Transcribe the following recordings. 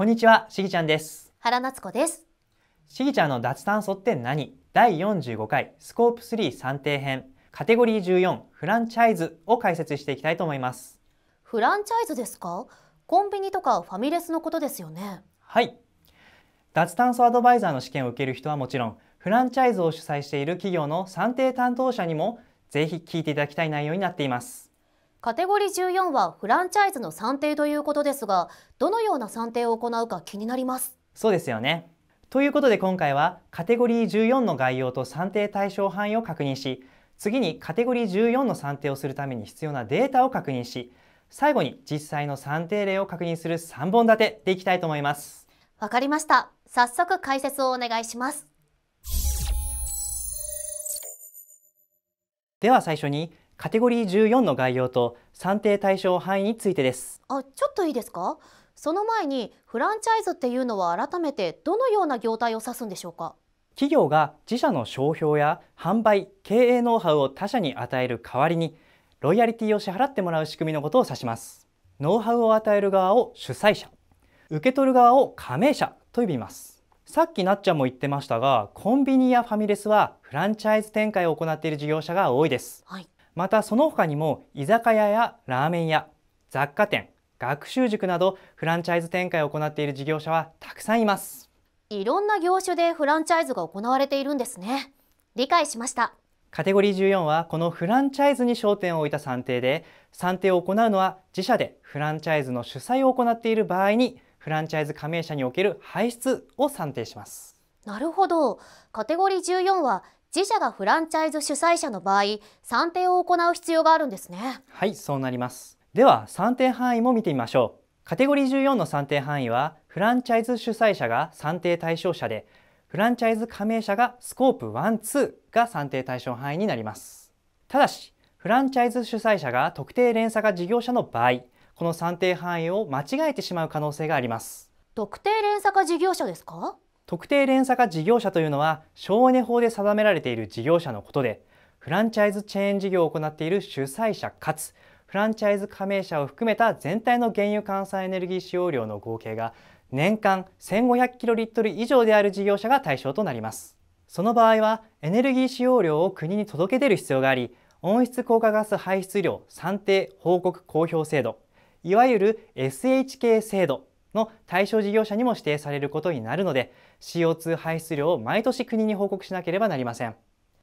こんにちは、しぎちゃんです。原夏子です。しぎちゃんの脱炭素って何第45回スコープ3算定編カテゴリー14フランチャイズを解説していきたいと思います。フランチャイズですかコンビニとかファミレスのことですよね。はい。脱炭素アドバイザーの試験を受ける人はもちろん、フランチャイズを主催している企業の算定担当者にも、ぜひ聞いていただきたい内容になっています。カテゴリー14はフランチャイズの算定ということですがどのような算定を行うか気になりますそうですよねということで今回はカテゴリー14の概要と算定対象範囲を確認し次にカテゴリー14の算定をするために必要なデータを確認し最後に実際の算定例を確認する3本立てでいきたいと思いますわかりました早速解説をお願いしますでは最初にカテゴリー14の概要と算定対象範囲についてですあちょっといいですかその前にフランチャイズっていうのは改めてどのような業態を指すんでしょうか企業が自社の商標や販売経営ノウハウを他社に与える代わりにロイヤリティを支払ってもらう仕組みのことを指しますノウハウを与える側を主催者受け取る側を加盟者と呼びますさっきなっちゃんも言ってましたがコンビニやファミレスはフランチャイズ展開を行っている事業者が多いです、はい、またその他にも居酒屋やラーメン屋雑貨店学習塾などフランチャイズ展開を行っている事業者はたくさんいますいろんな業種でフランチャイズが行われているんですね理解しましたカテゴリー14はこのフランチャイズに焦点を置いた算定で算定を行うのは自社でフランチャイズの主催を行っている場合にフランチャイズ加盟者における排出を算定しますなるほどカテゴリー14は自社がフランチャイズ主催者の場合算定を行う必要があるんですねはいそうなりますでは算定範囲も見てみましょうカテゴリー14の算定範囲はフランチャイズ主催者が算定対象者でフランチャイズ加盟者がスコープ12が算定対象範囲になりますただしフランチャイズ主催者が特定連鎖が事業者の場合この算定範囲を間違えてしまう可能性があります特定連鎖が事業者ですか特定連鎖化事業者というのは省エネ法で定められている事業者のことでフランチャイズチェーン事業を行っている主催者かつフランチャイズ加盟者を含めた全体の原油換算エネルギー使用量の合計が年間1 5 0 0トル以上である事業者が対象となりますその場合はエネルギー使用量を国に届け出る必要があり温室効果ガス排出量算定報告公表制度いわゆる SHK 制度の対象事業者にも指定されることになるので CO2 排出量を毎年国に報告しなければなりません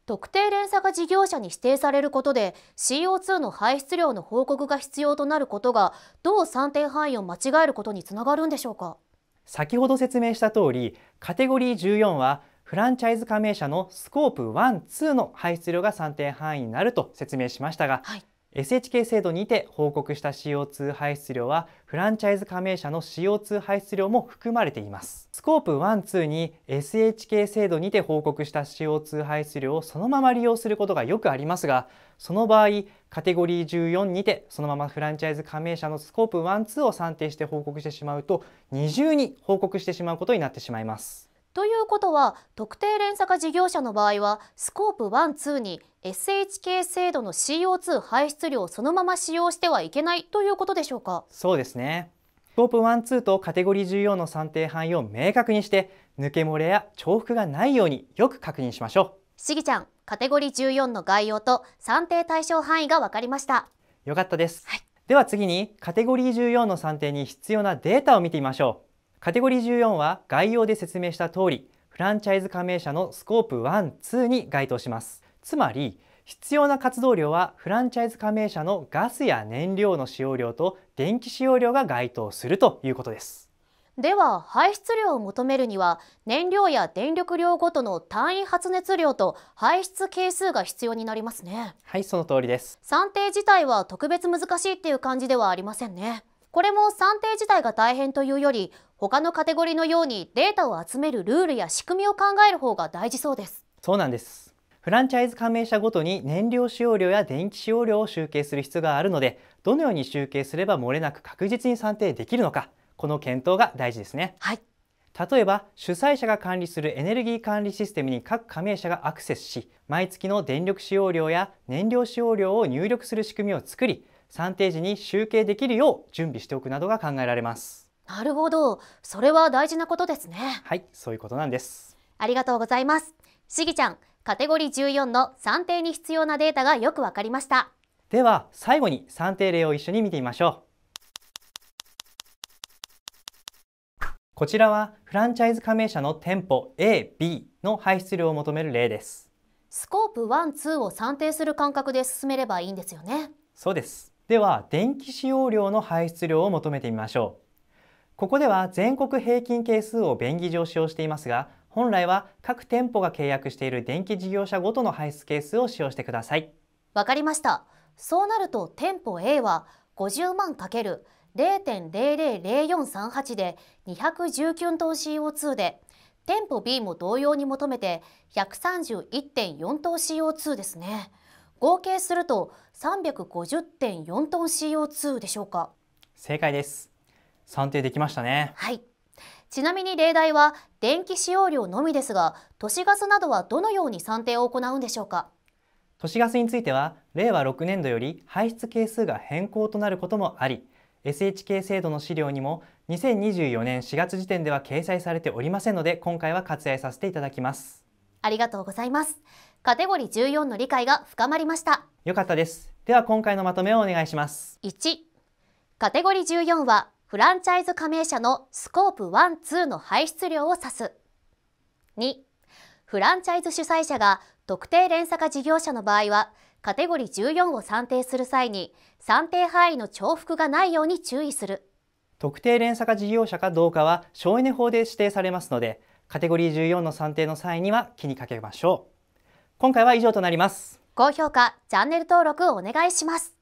特定連鎖が事業者に指定されることで CO2 の排出量の報告が必要となることがどう算定範囲を間違えることにつながるんでしょうか先ほど説明した通りカテゴリー14はフランチャイズ加盟者のスコープ1、2の排出量が算定範囲になると説明しましたが、はい SHK 制度にて報告した CO2 排出量はフランチャイズ加盟者の CO2 排出量も含まれていますスコープ12に SHK 制度にて報告した CO2 排出量をそのまま利用することがよくありますがその場合カテゴリー14にてそのままフランチャイズ加盟者のスコープ12を算定して報告してしまうと二重に報告してしまうことになってしまいますということは特定連鎖化事業者の場合はスコープ12に SHK 制度の CO2 排出量をそのまま使用してはいけないということでしょうかそうですねスコープ12とカテゴリー14の算定範囲を明確にして抜け漏れや重複がないようによく確認しましょうしぎちゃんカテゴリー14の概要と算定対象範囲が分かりましたよかったです、はい、では次にカテゴリー14の算定に必要なデータを見てみましょうカテゴリー14は概要で説明した通りフランチャイズ加盟者のスコープ1、2に該当しますつまり必要な活動量はフランチャイズ加盟者のガスや燃料の使用量と電気使用量が該当するということですでは排出量を求めるには燃料や電力量ごとの単位発熱量と排出係数が必要になりますねはいその通りです算定自体は特別難しいっていう感じではありませんねこれも算定自体が大変というより他のカテゴリーのようにデータを集めるルールや仕組みを考える方が大事そうですそうなんですフランチャイズ加盟者ごとに燃料使用量や電気使用量を集計する必要があるのでどのように集計すれば漏れなく確実に算定できるのかこの検討が大事ですねはい例えば主催者が管理するエネルギー管理システムに各加盟者がアクセスし毎月の電力使用量や燃料使用量を入力する仕組みを作り算定時に集計できるよう準備しておくなどが考えられますなるほどそれは大事なことですねはいそういうことなんですありがとうございますしぎちゃんカテゴリー14の算定に必要なデータがよくわかりましたでは最後に算定例を一緒に見てみましょうこちらはフランチャイズ加盟者の店舗 A、B の排出量を求める例ですスコープ1、2を算定する感覚で進めればいいんですよねそうですでは電気使用量の排出量を求めてみましょうここでは全国平均係数を便宜上使用していますが、本来は各店舗が契約している電気事業者ごとの排出係数を使用してください。わかりました。そうなると店舗 A は50万 ×0.000438 で219トン CO2 で、店舗 B も同様に求めて131.4トン CO2 ですね。合計すると350.4トン CO2 でしょうか。正解です。算定できましたね。はいちなみに例題は電気使用量のみですが都市ガスなどはどのように算定を行うんでしょうか都市ガスについては令和6年度より排出係数が変更となることもあり SHK 制度の資料にも2024年4月時点では掲載されておりませんので今回は割愛させていただきますありがとうございますカテゴリー14の理解が深まりましたよかったですでは今回のまとめをお願いします1カテゴリー14はフランチャイズ加盟者のスコープ1、2の排出量を指す。2、フランチャイズ主催者が特定連鎖化事業者の場合は、カテゴリー14を算定する際に、算定範囲の重複がないように注意する。特定連鎖化事業者かどうかは省エネ法で指定されますので、カテゴリー14の算定の際には気にかけましょう。今回は以上となります。高評価、チャンネル登録お願いします。